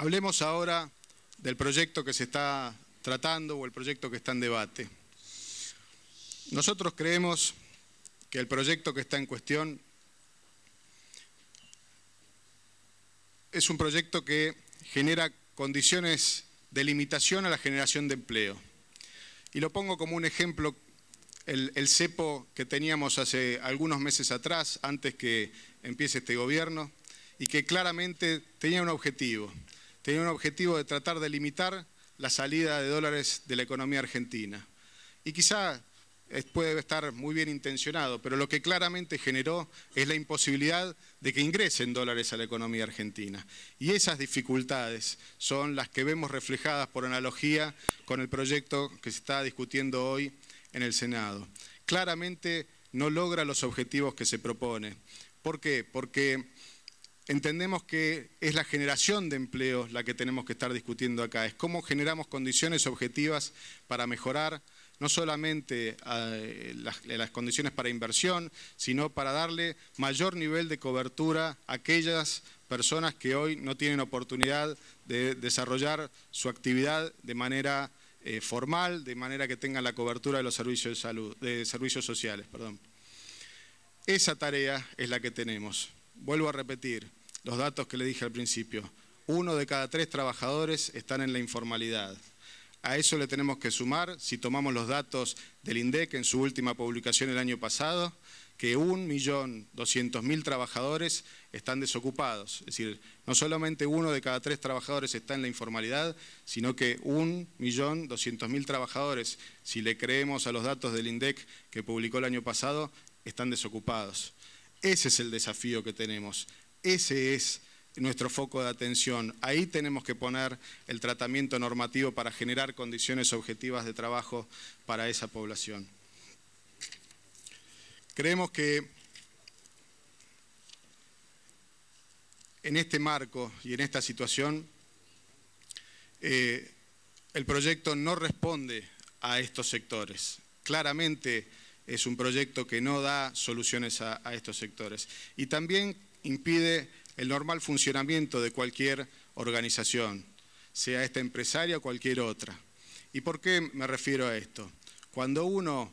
Hablemos ahora del proyecto que se está tratando o el proyecto que está en debate. Nosotros creemos que el proyecto que está en cuestión es un proyecto que genera condiciones de limitación a la generación de empleo. Y lo pongo como un ejemplo, el, el, cepo que teníamos hace algunos meses atrás, antes que empiece este gobierno, y que claramente tenía un objetivo, tenía un objetivo de tratar de limitar la salida de dólares de la economía argentina. Y quizá eh, puede estar muy bien intencionado, pero lo que claramente generó es la imposibilidad de que ingresen dólares a la economía argentina. Y esas dificultades son las que vemos reflejadas por analogía con el proyecto que se está discutiendo hoy en el Senado. Claramente no logra los objetivos que se propone. ¿Por qué? Porque entendemos que es la generación de empleos la que tenemos que estar discutiendo acá, es cómo generamos condiciones objetivas para mejorar no solamente ah, las, condiciones para inversión, sino para darle mayor nivel de cobertura a aquellas personas que hoy no tienen oportunidad de desarrollar su actividad de manera eh, formal, de manera que tengan la cobertura de los servicios de salud, de servicios sociales. Esa tarea es la que tenemos. Vuelvo a repetir, los datos que le dije al principio, uno de cada tres trabajadores están en la informalidad. A eso le tenemos que sumar, si tomamos los datos del INDEC en su última publicación el año pasado, que 1.200.000 trabajadores están desocupados. Es decir, no solamente uno de cada tres trabajadores está en la informalidad, sino que 1.200.000 trabajadores, si le creemos a los datos del INDEC que publicó el año pasado, están desocupados. Ese es el desafío que tenemos, ese es nuestro foco de atención. Ahí tenemos que poner el tratamiento normativo para generar condiciones objetivas de trabajo para esa población. Creemos que en este marco y en esta situación eh, el proyecto no responde a estos sectores. Claramente es un proyecto que no da soluciones a, estos sectores. Y también impide el normal funcionamiento de cualquier organización, sea esta empresaria o cualquier otra. ¿Y por qué me refiero a esto? Cuando uno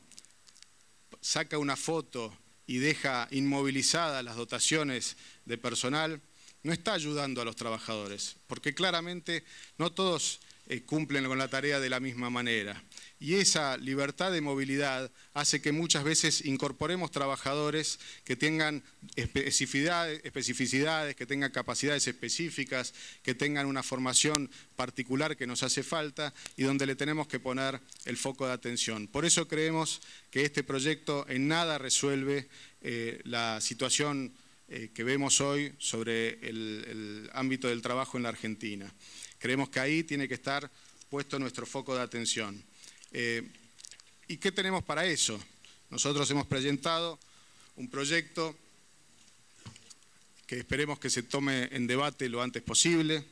saca una foto y deja inmovilizadas las dotaciones de personal, no está ayudando a los trabajadores, porque claramente no todos eh, cumplen con la tarea de la misma manera. Y esa libertad de movilidad hace que muchas veces incorporemos trabajadores que tengan especificidades, que tengan capacidades específicas, que tengan una formación particular que nos hace falta y donde le tenemos que poner el foco de atención. Por eso creemos que este proyecto en nada resuelve eh, la situación eh, que vemos hoy sobre el ámbito del trabajo en la Argentina. Creemos que ahí tiene que estar puesto nuestro foco de atención. Eh, ¿Y qué tenemos para eso? Nosotros hemos presentado un proyecto que esperemos que se tome en debate lo antes posible,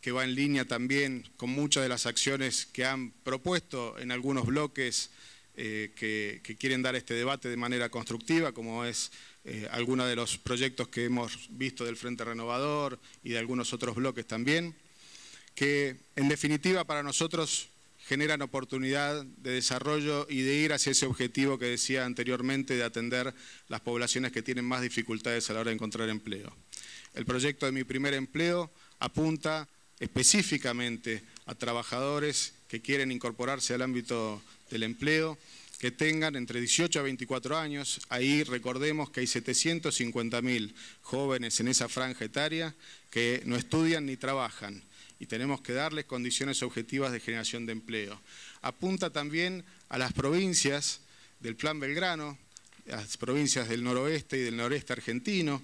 que va en línea también con muchas de las acciones que han propuesto en algunos bloques eh, que, quieren dar este debate de manera constructiva, como es eh, alguno de los proyectos que hemos visto del Frente Renovador y de algunos otros bloques también que en definitiva para nosotros generan oportunidad de desarrollo y de ir hacia ese objetivo que decía anteriormente de atender las poblaciones que tienen más dificultades a la hora de encontrar empleo. El proyecto de Mi Primer Empleo apunta específicamente a trabajadores que quieren incorporarse al ámbito del empleo, que tengan entre 18 a 24 años. Ahí recordemos que hay 750.000 jóvenes en esa franja etaria que no estudian ni trabajan y tenemos que darles condiciones objetivas de generación de empleo. Apunta también a las provincias del Plan Belgrano, las provincias del noroeste y del noreste argentino,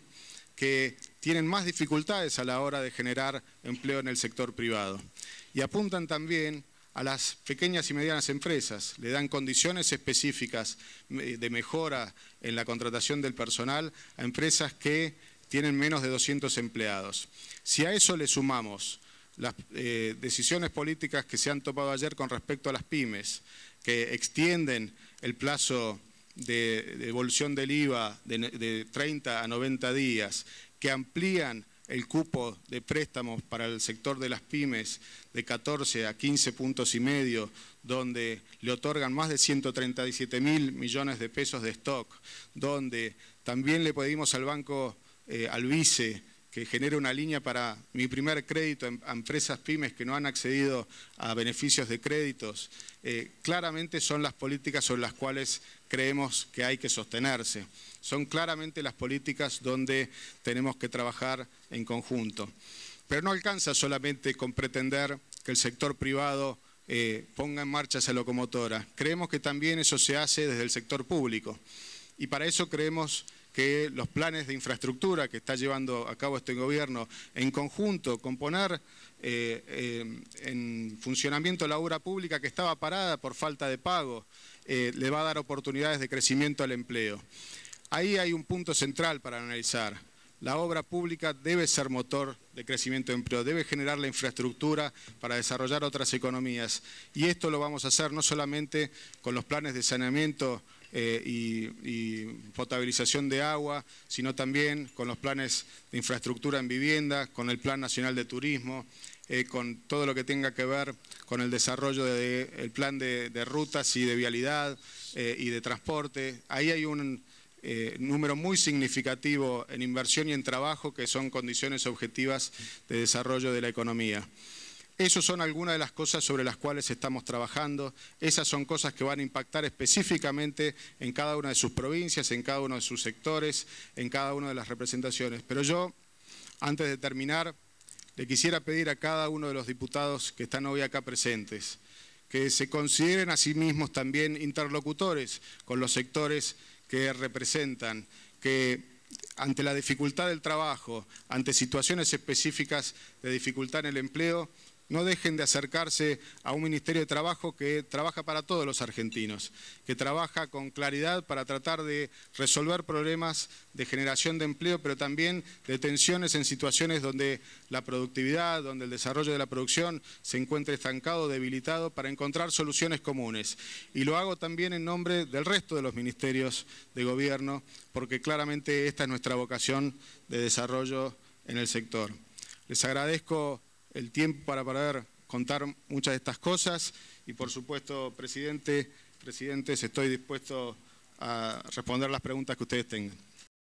que tienen más dificultades a la hora de generar empleo en el sector privado. Y apuntan también a las pequeñas y medianas empresas, le dan condiciones específicas eh, de mejora en la contratación del personal a empresas que tienen menos de 200 empleados. Si a eso le sumamos las eh, decisiones políticas que se han tomado ayer con respecto a las pymes, que extienden el plazo de, devolución del IVA de, 30 a 90 días, que amplían el cupo de préstamos para el sector de las pymes de 14 a 15 puntos y medio, donde le otorgan más de 137 mil millones de pesos de stock, donde también le pedimos al banco, eh, al vice, que genere una línea para mi primer crédito em-, a empresas pymes que no han accedido a beneficios de créditos, eh, claramente son las políticas sobre las cuales creemos que hay que sostenerse. Son claramente las políticas donde tenemos que trabajar en conjunto. Pero no alcanza solamente con pretender que el sector privado eh, ponga en marcha esa locomotora. Creemos que también eso se hace desde el sector público. Y para eso creemos que los planes de infraestructura que está llevando a cabo este gobierno en conjunto con poner eh, eh, en funcionamiento la obra pública que estaba parada por falta de pago, eh, le va a dar oportunidades de crecimiento al empleo. Ahí hay un punto central para analizar. La obra pública debe ser motor de crecimiento de empleo, debe generar la infraestructura para desarrollar otras economías. Y esto lo vamos a hacer no solamente con los planes de saneamiento eh, y, potabilización de agua, sino también con los planes de infraestructura en viviendas, con el Plan Nacional de Turismo, eh, con todo lo que tenga que ver con el desarrollo del plan de, rutas y de vialidad eh, y de transporte. Ahí hay un número muy significativo en inversión y en trabajo que son condiciones objetivas de desarrollo de la economía. Esas son algunas de las cosas sobre las cuales estamos trabajando. Esas son cosas que van a impactar específicamente en cada una de sus provincias, en cada uno de sus sectores, en cada una de las representaciones. Pero yo, antes de terminar, le quisiera pedir a cada uno de los diputados que están hoy acá presentes que se consideren a sí mismos también interlocutores con los sectores que representan, que ante la dificultad del trabajo, ante situaciones específicas de dificultad en el empleo, no dejen de acercarse a un Ministerio de Trabajo que trabaja para todos los argentinos, que trabaja con claridad para tratar de resolver problemas de generación de empleo, pero también de tensiones en situaciones donde la productividad, donde el desarrollo de la producción se encuentre estancado, debilitado, para encontrar soluciones comunes. Y lo hago también en nombre del resto de los ministerios de gobierno, porque claramente esta es nuestra vocación de desarrollo en el sector. Les agradezco el tiempo para poder contar muchas de estas cosas y por supuesto, presidente, presidentes, estoy dispuesto a responder las preguntas que ustedes tengan.